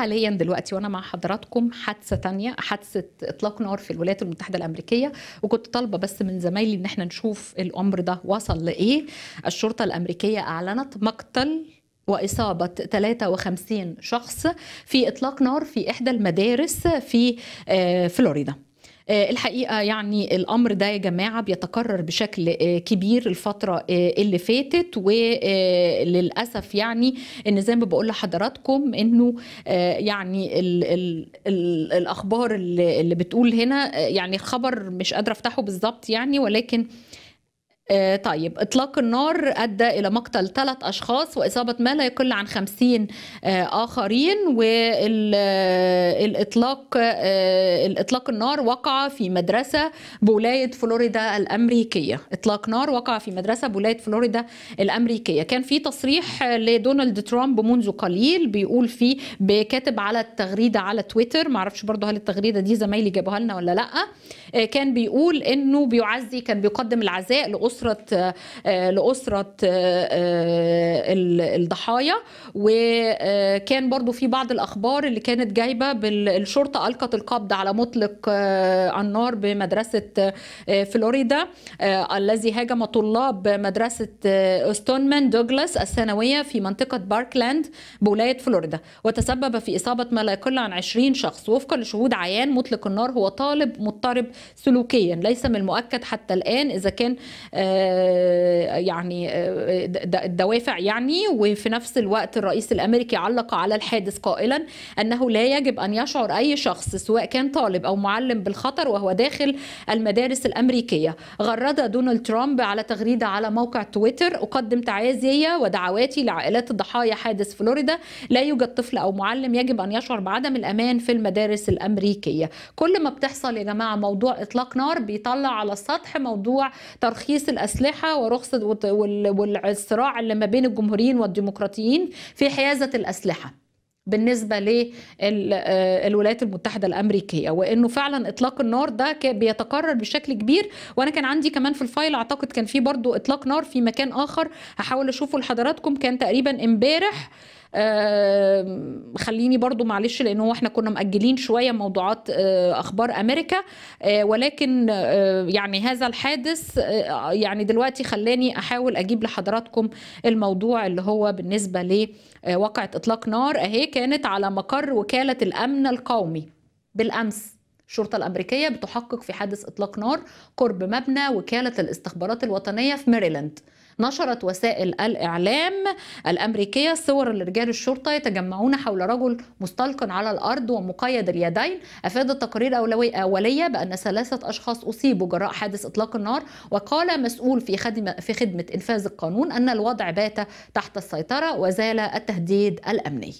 حاليا دلوقتي وانا مع حضراتكم حادثه تانية حادثه اطلاق نار في الولايات المتحده الامريكيه وكنت طالبه بس من زمايلي ان احنا نشوف الامر ده وصل لايه الشرطه الامريكيه اعلنت مقتل وإصابة 53 شخص في إطلاق نار في إحدى المدارس في آه، فلوريدا آه، الحقيقه يعني الامر ده يا جماعه بيتكرر بشكل آه، كبير الفتره آه، اللي فاتت وللاسف يعني ان زي ما بقول لحضراتكم انه يعني الـ الـ الـ الاخبار اللي بتقول هنا يعني خبر مش قادره افتحه بالظبط يعني ولكن آه، طيب إطلاق النار أدى إلى مقتل ثلاث أشخاص وإصابة ما لا يقل عن خمسين آه، آخرين والإطلاق آه، الإطلاق النار وقع في مدرسة بولاية فلوريدا الأمريكية إطلاق نار وقع في مدرسة بولاية فلوريدا الأمريكية كان في تصريح لدونالد ترامب منذ قليل بيقول فيه بكاتب على التغريدة على تويتر معرفش برضه هل التغريدة دي زمايلي جابوها لنا ولا لأ آه، كان بيقول انه بيعزي كان بيقدم العزاء لاسره آه، آه، لاسره الضحايا وكان برضو في بعض الاخبار اللي كانت جايبه بالشرطه القت القبض على مطلق النار بمدرسه فلوريدا الذي هاجم طلاب مدرسه ستونمان دوغلاس الثانويه في منطقه باركلاند بولايه فلوريدا وتسبب في اصابه ما لا يقل عن 20 شخص وفقا لشهود عيان مطلق النار هو طالب مضطرب سلوكيا ليس من المؤكد حتى الآن إذا كان آه، يعني آه، الدوافع يعني وفي نفس الوقت الرئيس الأمريكي علق على الحادث قائلا أنه لا يجب أن يشعر أي شخص سواء كان طالب أو معلم بالخطر وهو داخل المدارس الأمريكية غرد دونالد ترامب على تغريدة على موقع تويتر أقدم تعازي ودعواتي لعائلات الضحايا حادث فلوريدا لا يوجد طفل أو معلم يجب أن يشعر بعدم الأمان في المدارس الأمريكية كل ما بتحصل يا جماعة موضوع موضوع اطلاق نار بيطلع على السطح موضوع ترخيص الاسلحه ورخصه والصراع اللي ما بين الجمهوريين والديمقراطيين في حيازه الاسلحه بالنسبة للولايات آه، المتحدة الأمريكية وإنه فعلا إطلاق النار ده بيتكرر بشكل كبير وأنا كان عندي كمان في الفايل أعتقد كان في برضو إطلاق نار في مكان آخر هحاول أشوفه لحضراتكم كان تقريبا إمبارح خليني برضو معلش لان هو احنا كنا مأجلين شويه موضوعات آه، اخبار امريكا آه، ولكن آه، يعني هذا الحادث يعني دلوقتي خلاني احاول اجيب لحضراتكم الموضوع اللي هو بالنسبه لواقعه اطلاق نار اهي كانت على مقر وكاله الامن القومي بالامس الشرطة الأمريكية بتحقق في حادث إطلاق نار قرب مبنى وكالة الاستخبارات الوطنية في ميريلاند نشرت وسائل الإعلام الأمريكية صور لرجال الشرطة يتجمعون حول رجل مستلق على الأرض ومقيد اليدين أفاد التقرير أولية بأن ثلاثة أشخاص أصيبوا جراء حادث إطلاق النار وقال مسؤول في خدمة, في خدمة إنفاذ القانون أن الوضع بات تحت السيطرة وزال التهديد الأمني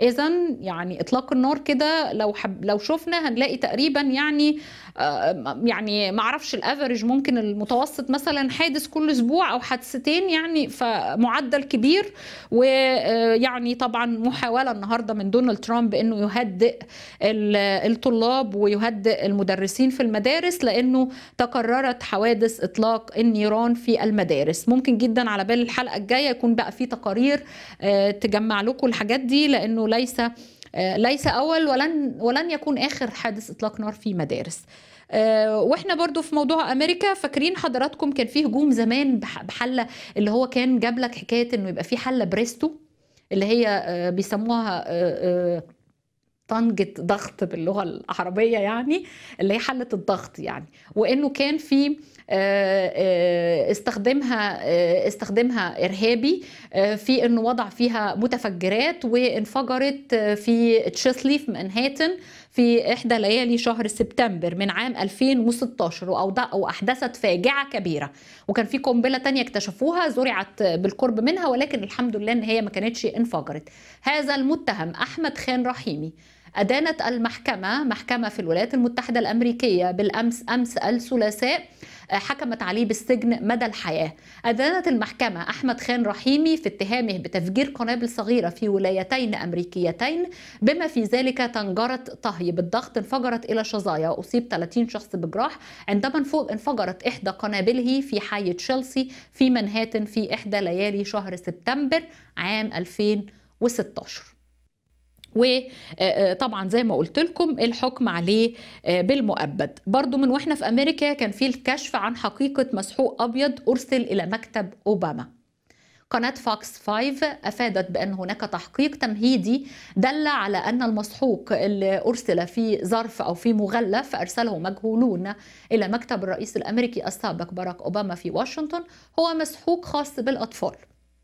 اذا يعني اطلاق النار كده لو حب لو شفنا هنلاقي تقريبا يعني آه، يعني ما اعرفش الافرج ممكن المتوسط مثلا حادث كل اسبوع او حادثتين يعني فمعدل كبير ويعني آه، طبعا محاوله النهارده من دونالد ترامب انه يهدئ الطلاب ويهدئ المدرسين في المدارس لانه تكررت حوادث اطلاق النيران في المدارس ممكن جدا على بال الحلقه الجايه يكون بقى في تقارير آه، تجمع لكم الحاجات دي لانه انه ليس آه، ليس اول ولن ولن يكون اخر حادث اطلاق نار في مدارس آه، واحنا برضو في موضوع امريكا فاكرين حضراتكم كان في هجوم زمان بحله اللي هو كان جاب لك حكايه انه يبقى في حله بريستو اللي هي آه، بيسموها طنجة ضغط باللغة العربية يعني اللي هي حلة الضغط يعني وانه كان في آه، آه، استخدمها آه، استخدمها ارهابي في انه وضع فيها متفجرات وانفجرت في تشيسلي في مانهاتن في احدى ليالي شهر سبتمبر من عام 2016 واحدثت فاجعه كبيره وكان في قنبله تانية اكتشفوها زرعت بالقرب منها ولكن الحمد لله ان هي ما كانتش انفجرت هذا المتهم احمد خان رحيمي أدانت المحكمة محكمة في الولايات المتحدة الأمريكية بالأمس أمس الثلاثاء آه، حكمت عليه بالسجن مدى الحياة أدانت المحكمة أحمد خان رحيمي في اتهامه بتفجير قنابل صغيرة في ولايتين أمريكيتين بما في ذلك طنجرة طهي بالضغط انفجرت إلى شظايا وأصيب 30 شخص بجراح عندما انفجرت إحدى قنابله في حي تشيلسي في منهاتن في إحدى ليالي شهر سبتمبر عام 2016 وطبعا آه، آه، زي ما قلت لكم الحكم عليه آه، بالمؤبد برضو من واحنا في امريكا كان في الكشف عن حقيقه مسحوق ابيض ارسل الى مكتب اوباما قناة فاكس 5 أفادت بأن هناك تحقيق تمهيدي دل على أن المسحوق اللي أرسل في ظرف أو في مغلف أرسله مجهولون إلى مكتب الرئيس الأمريكي السابق باراك أوباما في واشنطن هو مسحوق خاص بالأطفال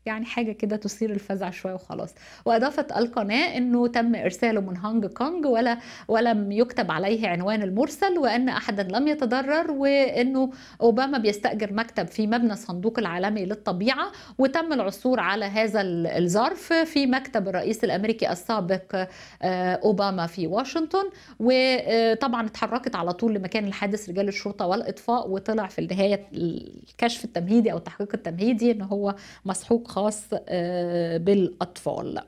يعني حاجه كده تثير الفزع شويه وخلاص واضافت القناه انه تم ارساله من هونج كونج ولا ولم يكتب عليه عنوان المرسل وان احدا لم يتضرر وانه اوباما بيستاجر مكتب في مبنى الصندوق العالمي للطبيعه وتم العثور على هذا الظرف في مكتب الرئيس الامريكي السابق آه، اوباما في واشنطن وطبعا اتحركت على طول لمكان الحادث رجال الشرطه والاطفاء وطلع في النهايه الكشف التمهيدي او التحقيق التمهيدي ان هو مسحوق الخاص آه، بالأطفال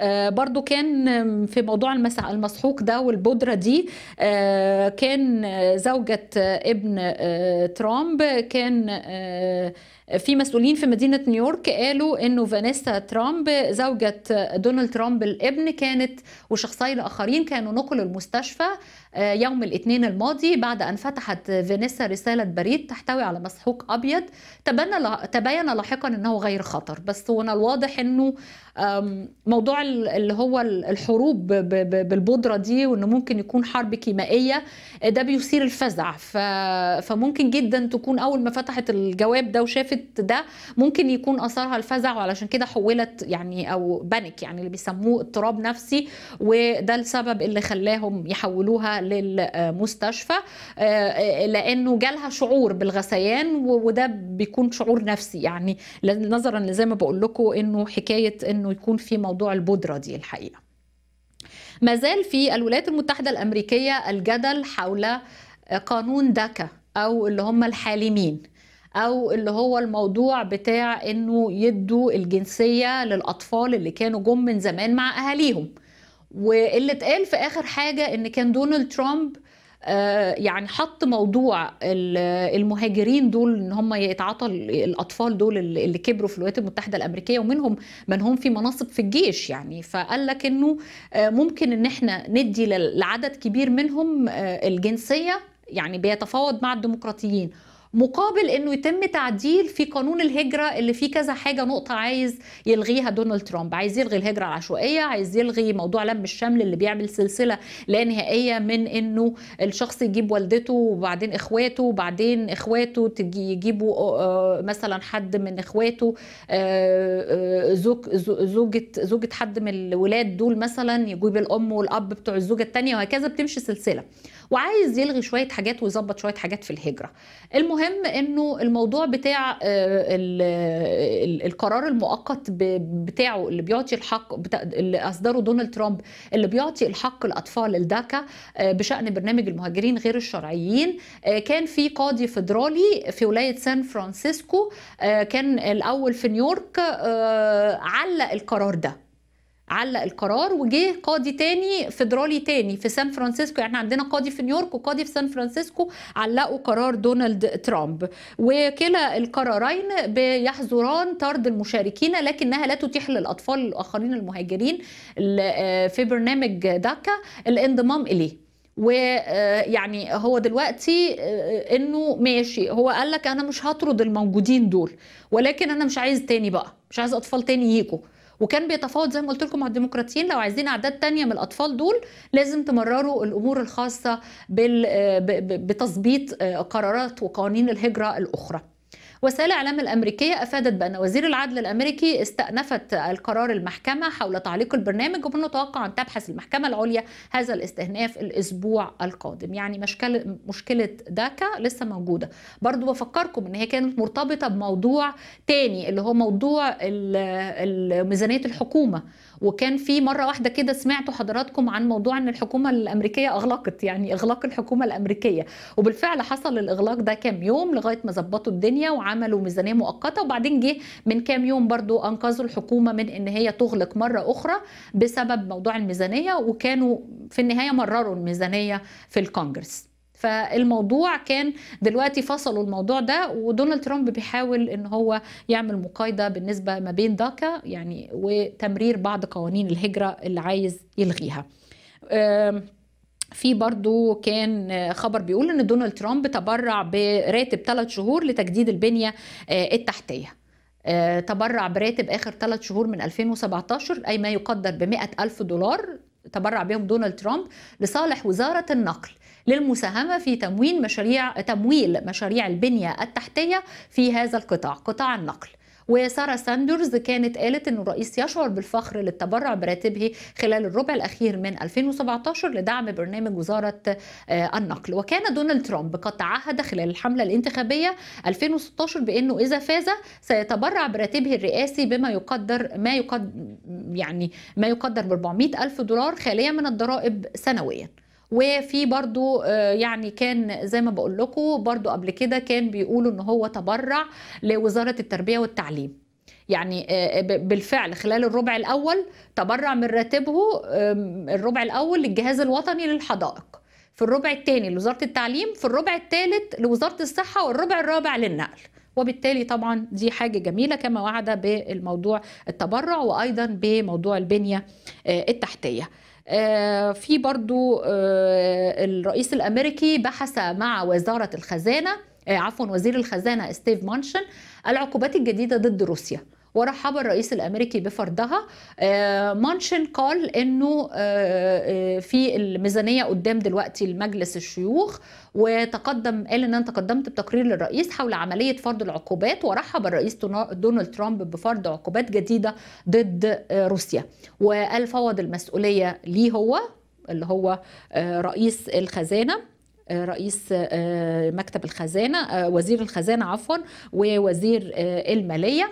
آه، برضو كان في موضوع المسح المسحوق ده والبودرة دي آه، كان زوجة ابن ترامب كان في مسؤولين في مدينه نيويورك قالوا انه فانيسا ترامب زوجة دونالد ترامب الابن كانت وشخصين اخرين كانوا نقلوا المستشفى آه، يوم الاثنين الماضي بعد ان فتحت فانيسا رساله بريد تحتوي على مسحوق ابيض تبين تبين لاحقا انه غير خطر بس هو الواضح انه موضوع اللي هو الحروب بالبودره دي وانه ممكن يكون حرب كيمائيه ده بيثير الفزع فممكن جدا تكون اول ما فتحت الجواب ده وشافت اعتقد ده ممكن يكون اثرها الفزع وعلشان كده حولت يعني او بانيك يعني اللي بيسموه اضطراب نفسي وده السبب اللي خلاهم يحولوها للمستشفى آه، لانه جالها شعور بالغثيان وده بيكون شعور نفسي يعني نظرا زي ما بقول لكم انه حكايه انه يكون في موضوع البودره دي الحقيقه ما زال في الولايات المتحده الامريكيه الجدل حول قانون داكا او اللي هم الحالمين او اللي هو الموضوع بتاع انه يدوا الجنسيه للاطفال اللي كانوا جم من زمان مع اهاليهم واللي اتقال في اخر حاجه ان كان دونالد ترامب آه، يعني حط موضوع المهاجرين دول ان هم يتعاطى الاطفال دول اللي كبروا في الولايات المتحده الامريكيه ومنهم من هم في مناصب في الجيش يعني فقال لك انه آه، ممكن ان احنا ندي لعدد كبير منهم آه، الجنسيه يعني بيتفاوض مع الديمقراطيين مقابل انه يتم تعديل في قانون الهجره اللي فيه كذا حاجه نقطه عايز يلغيها دونالد ترامب عايز يلغي الهجره العشوائيه عايز يلغي موضوع لم الشمل اللي بيعمل سلسله لا نهائيه من انه الشخص يجيب والدته وبعدين اخواته وبعدين اخواته يجيبوا آه، آه، مثلا حد من اخواته آه، زوج زوجة زوجة حد من الولاد دول مثلا يجيب الام والاب بتوع الزوجه الثانيه وهكذا بتمشي سلسله وعايز يلغي شويه حاجات ويظبط شويه حاجات في الهجره المهم انه الموضوع بتاع آه، القرار المؤقت بتاعه اللي بيعطي الحق بتاع اللي اصدره دونالد ترامب اللي بيعطي الحق الاطفال الداكا آه، بشان برنامج المهاجرين غير الشرعيين آه، كان في قاضي فيدرالي في ولايه سان فرانسيسكو كان الاول في نيويورك علق القرار ده علق القرار وجه قاضي تاني فيدرالي تاني في سان فرانسيسكو يعني عندنا قاضي في نيويورك وقاضي في سان فرانسيسكو علقوا قرار دونالد ترامب وكلا القرارين بيحظران طرد المشاركين لكنها لا تتيح للاطفال الاخرين المهاجرين آه، في برنامج داكا الانضمام اليه ويعني آه، هو دلوقتي آه، انه ماشي هو قال لك انا مش هطرد الموجودين دول ولكن انا مش عايز تاني بقى مش عايز اطفال تاني يجوا وكان بيتفاوض زي ما قلت لكم مع الديمقراطيين لو عايزين اعداد تانية من الاطفال دول لازم تمرروا الامور الخاصه آه، بتظبيط آه، قرارات وقوانين الهجره الاخرى وسائل الإعلام الأمريكية أفادت بأن وزير العدل الأمريكي استأنفت القرار المحكمة حول تعليق البرنامج ومن المتوقع أن تبحث المحكمة العليا هذا الاستئناف الأسبوع القادم يعني مشكلة, مشكلة داكا لسه موجودة برضو بفكركم أن هي كانت مرتبطة بموضوع تاني اللي هو موضوع ميزانية الحكومة وكان في مره واحده كده سمعتوا حضراتكم عن موضوع ان الحكومه الامريكيه اغلقت يعني اغلاق الحكومه الامريكيه وبالفعل حصل الاغلاق ده كام يوم لغايه ما ظبطوا الدنيا وعملوا ميزانيه مؤقته وبعدين جه من كام يوم برضو انقذوا الحكومه من ان هي تغلق مره اخرى بسبب موضوع الميزانيه وكانوا في النهايه مرروا الميزانيه في الكونجرس فالموضوع كان دلوقتي فصلوا الموضوع ده ودونالد ترامب بيحاول ان هو يعمل مقايضه بالنسبه ما بين داكا يعني وتمرير بعض قوانين الهجره اللي عايز يلغيها في برضو كان خبر بيقول ان دونالد ترامب تبرع براتب ثلاث شهور لتجديد البنيه آه، التحتيه آه، تبرع براتب اخر ثلاث شهور من 2017 اي ما يقدر ب ألف دولار تبرع بهم دونالد ترامب لصالح وزاره النقل للمساهمة في تموين مشاريع تمويل مشاريع البنية التحتية في هذا القطاع قطاع النقل وسارة ساندرز كانت قالت أن الرئيس يشعر بالفخر للتبرع براتبه خلال الربع الأخير من 2017 لدعم برنامج وزارة آه، النقل وكان دونالد ترامب قد تعهد خلال الحملة الانتخابية 2016 بأنه إذا فاز سيتبرع براتبه الرئاسي بما يقدر ما يقدر يعني ما يقدر ب 400 ألف دولار خالية من الضرائب سنوياً وفي برضو آه، يعني كان زي ما بقول لكم برضو قبل كده كان بيقولوا ان هو تبرع لوزاره التربيه والتعليم يعني آه، آه، بالفعل خلال الربع الاول تبرع من راتبه الربع الاول للجهاز الوطني للحدائق في الربع الثاني لوزاره التعليم في الربع الثالث لوزاره الصحه والربع الرابع للنقل وبالتالي طبعا دي حاجه جميله كما وعد بالموضوع التبرع وايضا بموضوع البنيه التحتيه آه، في برضو آه، الرئيس الأمريكي بحث مع وزارة الخزانة آه، عفوا وزير الخزانة ستيف مانشن العقوبات الجديدة ضد روسيا ورحب الرئيس الامريكي بفرضها آه، مانشن قال انه آه، آه، في الميزانيه قدام دلوقتي المجلس الشيوخ وتقدم قال ان انا تقدمت بتقرير للرئيس حول عمليه فرض العقوبات ورحب الرئيس دونالد ترامب بفرض عقوبات جديده ضد روسيا وقال فوض المسؤوليه ليه هو اللي هو رئيس الخزانه رئيس مكتب الخزانه وزير الخزانه عفوا ووزير الماليه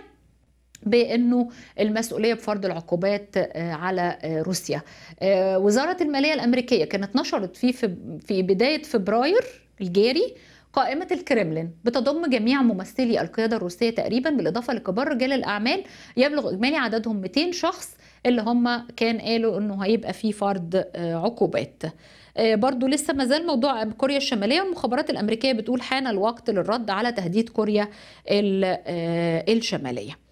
بانه المسؤوليه بفرض العقوبات آه، على آه، روسيا آه، وزاره الماليه الامريكيه كانت نشرت في في بدايه فبراير الجاري قائمة الكرملين بتضم جميع ممثلي القيادة الروسية تقريبا بالإضافة لكبار رجال الأعمال يبلغ إجمالي عددهم 200 شخص اللي هم كان قالوا إنه هيبقى في فرض عقوبات برضو لسه ما زال موضوع كوريا الشمالية والمخابرات الأمريكية بتقول حان الوقت للرد على تهديد كوريا الشمالية